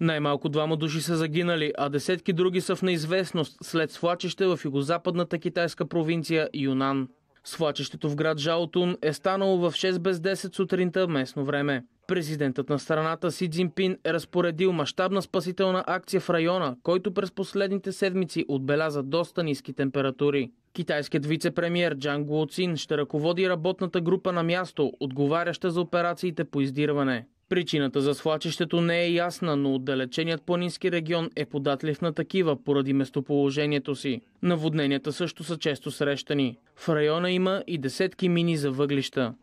Най-малко двама души са загинали, а десетки други са в неизвестност след свлачеще в югозападната китайска провинция Юнан. Свлачещето в град Жаотун е станало в 6 без 10 сутринта местно време. Президентът на страната Си Цзинпин е разпоредил мащабна спасителна акция в района, който през последните седмици отбеляза доста ниски температури. Китайският вице-премьер Джан Гуоцин ще ръководи работната група на място, отговаряща за операциите по издирване. Причината за свлачището не е ясна, но отдалеченият планински регион е податлив на такива поради местоположението си. Наводненията също са често срещани. В района има и десетки мини за въглища.